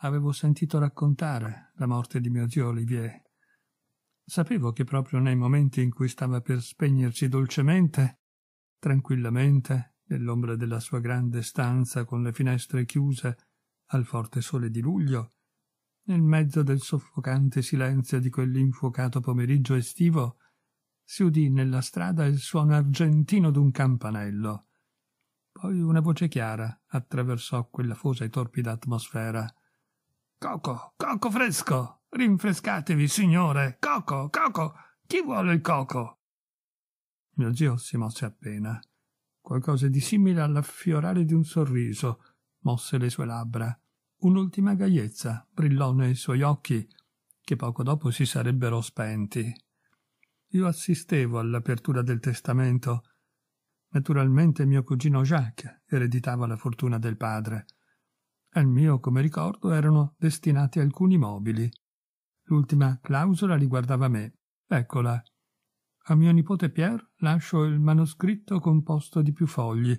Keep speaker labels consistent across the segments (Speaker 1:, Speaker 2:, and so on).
Speaker 1: Avevo sentito raccontare la morte di mio zio Olivier. Sapevo che proprio nei momenti in cui stava per spegnersi dolcemente, tranquillamente, nell'ombra della sua grande stanza con le finestre chiuse al forte sole di luglio, nel mezzo del soffocante silenzio di quell'infuocato pomeriggio estivo, si udì nella strada il suono argentino d'un campanello. Poi una voce chiara attraversò quella fosa e torpida atmosfera. Coco, coco fresco. Rinfrescatevi, signore. Coco, coco. Chi vuole il coco? Mio zio si mosse appena. Qualcosa di simile all'affiorare di un sorriso mosse le sue labbra. Un'ultima gaiezza brillò nei suoi occhi, che poco dopo si sarebbero spenti. Io assistevo all'apertura del testamento. Naturalmente mio cugino Jacques ereditava la fortuna del padre. Al mio, come ricordo, erano destinati alcuni mobili. L'ultima clausola riguardava me. Eccola. A mio nipote Pierre lascio il manoscritto composto di più fogli,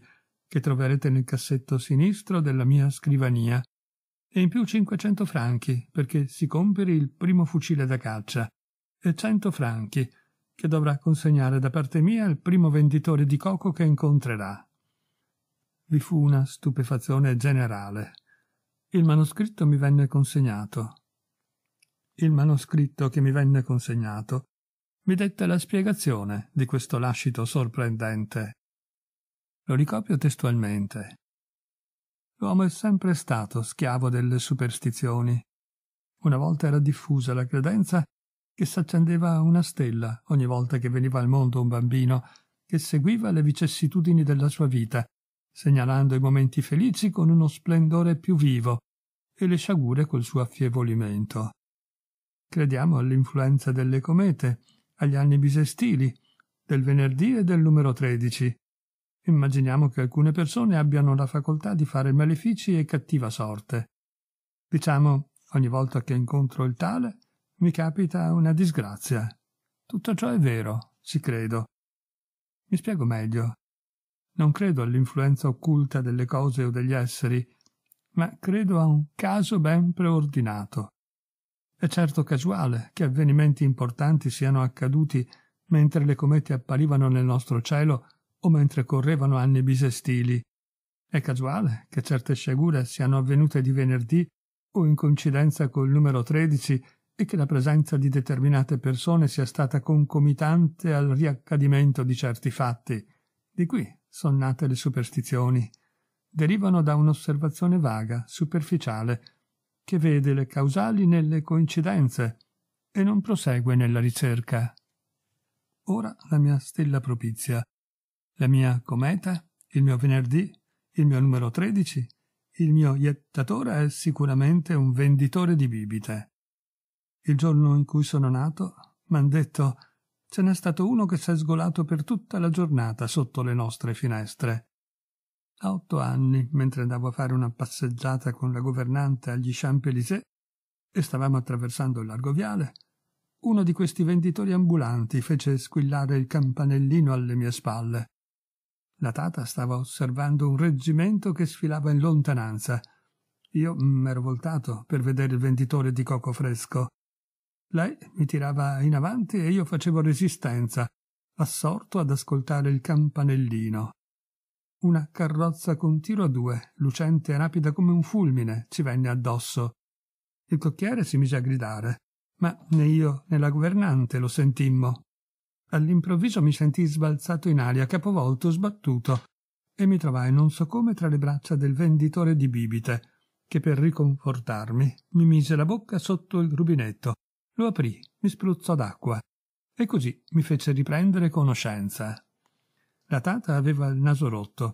Speaker 1: che troverete nel cassetto sinistro della mia scrivania, e in più 500 franchi perché si compri il primo fucile da caccia, e 100 franchi che dovrà consegnare da parte mia al primo venditore di coco che incontrerà. Vi fu una stupefazione generale. Il manoscritto mi venne consegnato. Il manoscritto che mi venne consegnato mi dette la spiegazione di questo lascito sorprendente. Lo ricopio testualmente. L'uomo è sempre stato schiavo delle superstizioni. Una volta era diffusa la credenza che s'accendeva una stella ogni volta che veniva al mondo un bambino che seguiva le vicissitudini della sua vita segnalando i momenti felici con uno splendore più vivo e le sciagure col suo affievolimento. Crediamo all'influenza delle comete, agli anni bisestili, del venerdì e del numero 13. Immaginiamo che alcune persone abbiano la facoltà di fare malefici e cattiva sorte. Diciamo, ogni volta che incontro il tale, mi capita una disgrazia. Tutto ciò è vero, ci credo. Mi spiego meglio. Non credo all'influenza occulta delle cose o degli esseri, ma credo a un caso ben preordinato. È certo casuale che avvenimenti importanti siano accaduti mentre le comete apparivano nel nostro cielo o mentre correvano anni bisestili. È casuale che certe sciagure siano avvenute di venerdì o in coincidenza col numero 13 e che la presenza di determinate persone sia stata concomitante al riaccadimento di certi fatti. Di qui nate le superstizioni, derivano da un'osservazione vaga, superficiale, che vede le causali nelle coincidenze e non prosegue nella ricerca. Ora la mia stella propizia, la mia cometa, il mio venerdì, il mio numero 13, il mio iettatore è sicuramente un venditore di bibite. Il giorno in cui sono nato, m'han detto ce n'è stato uno che si è sgolato per tutta la giornata sotto le nostre finestre. A otto anni, mentre andavo a fare una passeggiata con la governante agli Champs-Élysées e stavamo attraversando il largo viale, uno di questi venditori ambulanti fece squillare il campanellino alle mie spalle. La tata stava osservando un reggimento che sfilava in lontananza. Io m'ero voltato per vedere il venditore di coco fresco. Lei mi tirava in avanti e io facevo resistenza, assorto ad ascoltare il campanellino. Una carrozza con tiro a due, lucente e rapida come un fulmine, ci venne addosso. Il cocchiere si mise a gridare, ma né io né la governante lo sentimmo. All'improvviso mi sentii sbalzato in aria, capovolto, sbattuto, e mi trovai non so come tra le braccia del venditore di bibite, che per riconfortarmi mi mise la bocca sotto il rubinetto lo aprì, mi spruzzò d'acqua e così mi fece riprendere conoscenza. La tata aveva il naso rotto.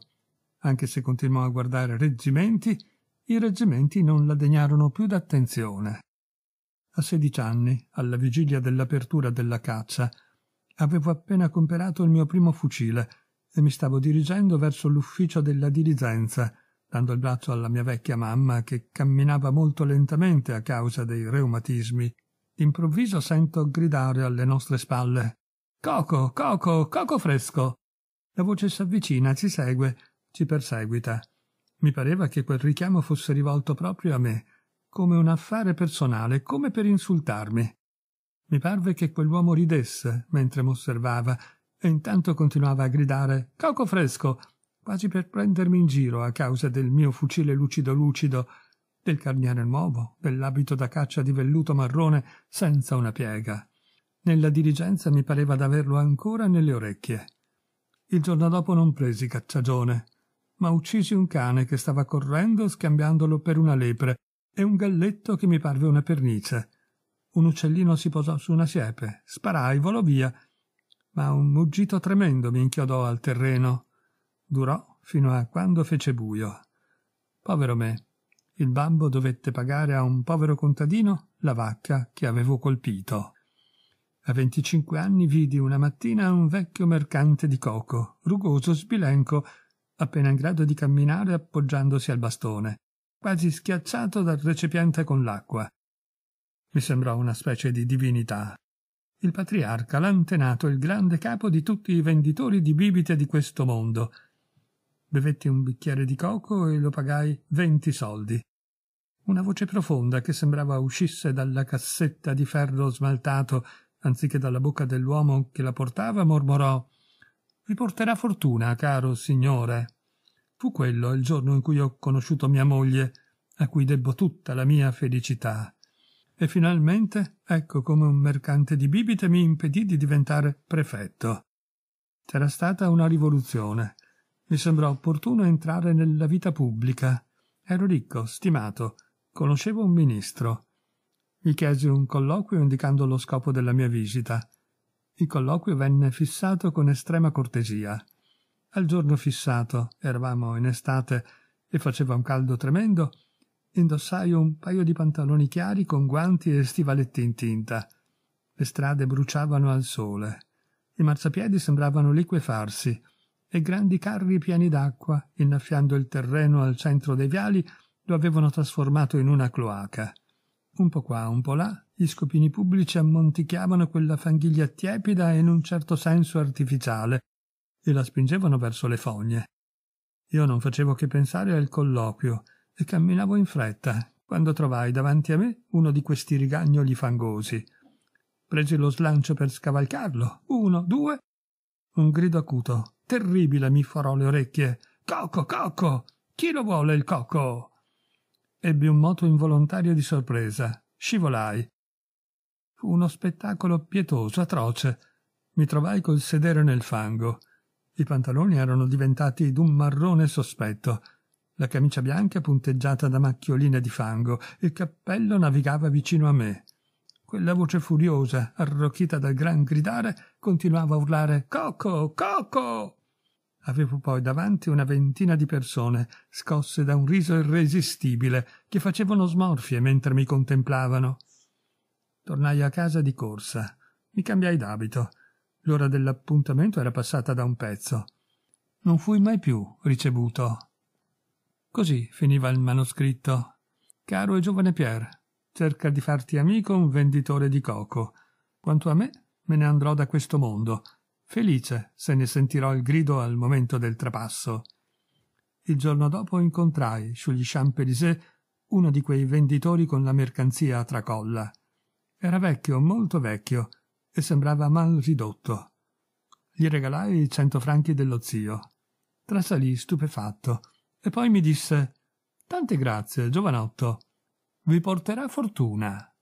Speaker 1: Anche se continuò a guardare reggimenti, i reggimenti non la degnarono più d'attenzione. A sedici anni, alla vigilia dell'apertura della caccia, avevo appena comperato il mio primo fucile e mi stavo dirigendo verso l'ufficio della dirigenza, dando il braccio alla mia vecchia mamma che camminava molto lentamente a causa dei reumatismi D'improvviso sento gridare alle nostre spalle. Coco, coco, coco fresco. La voce si avvicina, ci segue, ci perseguita. Mi pareva che quel richiamo fosse rivolto proprio a me, come un affare personale, come per insultarmi. Mi parve che quell'uomo ridesse mentre m'osservava e intanto continuava a gridare Coco fresco, quasi per prendermi in giro a causa del mio fucile lucido lucido del carniere nuovo, dell'abito da caccia di velluto marrone senza una piega. Nella diligenza mi pareva d'averlo ancora nelle orecchie. Il giorno dopo non presi cacciagione, ma uccisi un cane che stava correndo scambiandolo per una lepre e un galletto che mi parve una pernice. Un uccellino si posò su una siepe, sparai, volò via, ma un muggito tremendo mi inchiodò al terreno. Durò fino a quando fece buio. Povero me, il babbo dovette pagare a un povero contadino la vacca che avevo colpito. A venticinque anni vidi una mattina un vecchio mercante di coco, rugoso, sbilenco, appena in grado di camminare appoggiandosi al bastone, quasi schiacciato dal recipiente con l'acqua. Mi sembrò una specie di divinità. Il patriarca, l'antenato, il grande capo di tutti i venditori di bibite di questo mondo, bevetti un bicchiere di coco e lo pagai venti soldi. Una voce profonda che sembrava uscisse dalla cassetta di ferro smaltato anziché dalla bocca dell'uomo che la portava, mormorò Vi porterà fortuna, caro signore. Fu quello il giorno in cui ho conosciuto mia moglie, a cui debbo tutta la mia felicità. E finalmente, ecco come un mercante di bibite mi impedì di diventare prefetto. C'era stata una rivoluzione mi sembrò opportuno entrare nella vita pubblica. Ero ricco, stimato, conoscevo un ministro. Gli chiesi un colloquio indicando lo scopo della mia visita. Il colloquio venne fissato con estrema cortesia. Al giorno fissato, eravamo in estate e faceva un caldo tremendo, indossai un paio di pantaloni chiari con guanti e stivaletti in tinta. Le strade bruciavano al sole. I marciapiedi sembravano liquefarsi e grandi carri pieni d'acqua, innaffiando il terreno al centro dei viali, lo avevano trasformato in una cloaca. Un po' qua, un po' là, gli scopini pubblici ammonticchiavano quella fanghiglia tiepida e in un certo senso artificiale e la spingevano verso le fogne. Io non facevo che pensare al colloquio e camminavo in fretta quando trovai davanti a me uno di questi rigagnoli fangosi. Presi lo slancio per scavalcarlo. Uno, due. Un grido acuto, Terribile mi farò le orecchie. Cocco, cocco! Chi lo vuole il cocco? Ebbi un moto involontario di sorpresa. Scivolai. Fu uno spettacolo pietoso, atroce. Mi trovai col sedere nel fango. I pantaloni erano diventati d'un marrone sospetto, la camicia bianca punteggiata da macchioline di fango, il cappello navigava vicino a me. Quella voce furiosa, arrocchita dal gran gridare, continuava a urlare Coco, Coco! Avevo poi davanti una ventina di persone, scosse da un riso irresistibile, che facevano smorfie mentre mi contemplavano. Tornai a casa di corsa. Mi cambiai d'abito. L'ora dell'appuntamento era passata da un pezzo. Non fui mai più ricevuto. Così finiva il manoscritto. Caro e giovane Pierre, cerca di farti amico un venditore di coco. Quanto a me, me ne andrò da questo mondo, felice se ne sentirò il grido al momento del trapasso. Il giorno dopo incontrai, sugli Champs-Élysées, uno di quei venditori con la mercanzia a tracolla. Era vecchio, molto vecchio, e sembrava mal ridotto. Gli regalai i cento franchi dello zio. Trasalì stupefatto, e poi mi disse Tante grazie, giovanotto vi porterà fortuna.